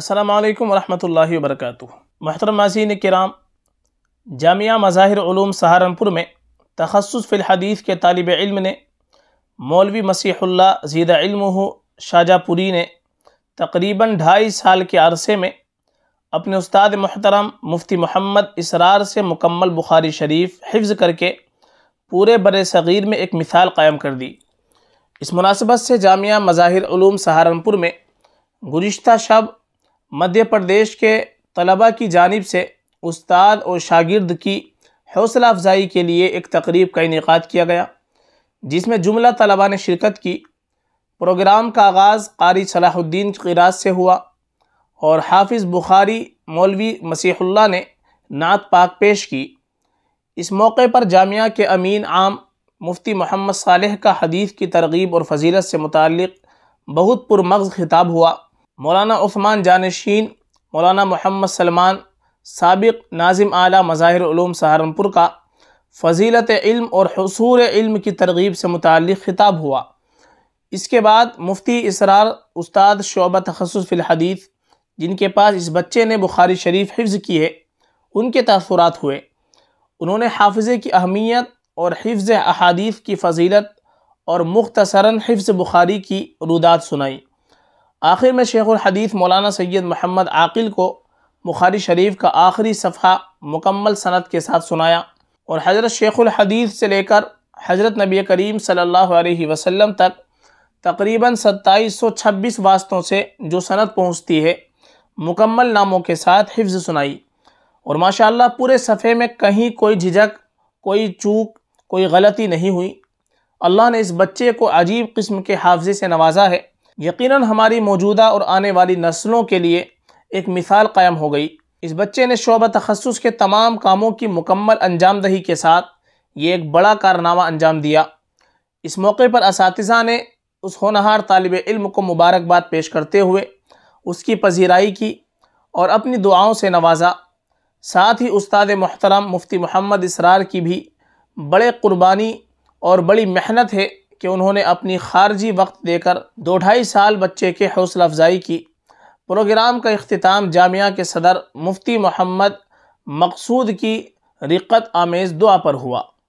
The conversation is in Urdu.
السلام علیکم ورحمۃ اللہ وبرکاتہ محترم ناظرین کرام جامعہ مظاہر علوم سہارنپور میں تخصص فی الحدیث کے طالب علم نے مولوی مسیح اللہ زید علم شاہجہ پوری نے تقریباً ڈھائی سال کے عرصے میں اپنے استاد محترم مفتی محمد اسرار سے مکمل بخاری شریف حفظ کر کے پورے بر صغیر میں ایک مثال قائم کر دی اس مناسبت سے جامعہ مظاہر علوم سہارنپور میں گزشتہ شب مدھیہ پردیش کے طلباء کی جانب سے استاد اور شاگرد کی حوصلہ افزائی کے لیے ایک تقریب کا انعقاد کیا گیا جس میں جملہ طلباء نے شرکت کی پروگرام کا آغاز قاری صلاح الدین قیر سے ہوا اور حافظ بخاری مولوی مسیح اللہ نے نعت پاک پیش کی اس موقع پر جامعہ کے امین عام مفتی محمد صالح کا حدیث کی ترغیب اور فضیلت سے متعلق بہت پرمغز خطاب ہوا مولانا عثمان جانشین مولانا محمد سلمان سابق ناظم اعلیٰ مظاہر علوم سہارنپور کا فضیلت علم اور حصور علم کی ترغیب سے متعلق خطاب ہوا اس کے بعد مفتی اسرار استاد شعبہ تخصص فی الحدیث جن کے پاس اس بچے نے بخاری شریف حفظ کیے ان کے تاثرات ہوئے انہوں نے حافظے کی اہمیت اور حفظ احادیث کی فضیلت اور مختصراً حفظ بخاری کی رودات سنائی آخر میں شیخ الحدیث مولانا سید محمد عاقل کو مخاری شریف کا آخری صفحہ مکمل صنعت کے ساتھ سنایا اور حضرت شیخ الحدیث سے لے کر حضرت نبی کریم صلی اللہ علیہ وسلم تک تقریباً ستائیس سو چھبیس واسطوں سے جو صنعت پہنچتی ہے مکمل ناموں کے ساتھ حفظ سنائی اور ماشاءاللہ اللہ پورے صفحے میں کہیں کوئی جھجک کوئی چوک کوئی غلطی نہیں ہوئی اللہ نے اس بچے کو عجیب قسم کے حافظے سے نوازا ہے یقیناً ہماری موجودہ اور آنے والی نسلوں کے لیے ایک مثال قائم ہو گئی اس بچے نے شعبہ تخصص کے تمام کاموں کی مکمل انجام دہی کے ساتھ یہ ایک بڑا کارنامہ انجام دیا اس موقع پر اساتذہ نے اس ہونہار طالب علم کو مبارکباد پیش کرتے ہوئے اس کی پذیرائی کی اور اپنی دعاؤں سے نوازا ساتھ ہی استاد محترم مفتی محمد اسرار کی بھی بڑے قربانی اور بڑی محنت ہے کہ انہوں نے اپنی خارجی وقت دے کر دو ڈھائی سال بچے کے حوصلہ افزائی کی پروگرام کا اختتام جامعہ کے صدر مفتی محمد مقصود کی رقت آمیز دعا پر ہوا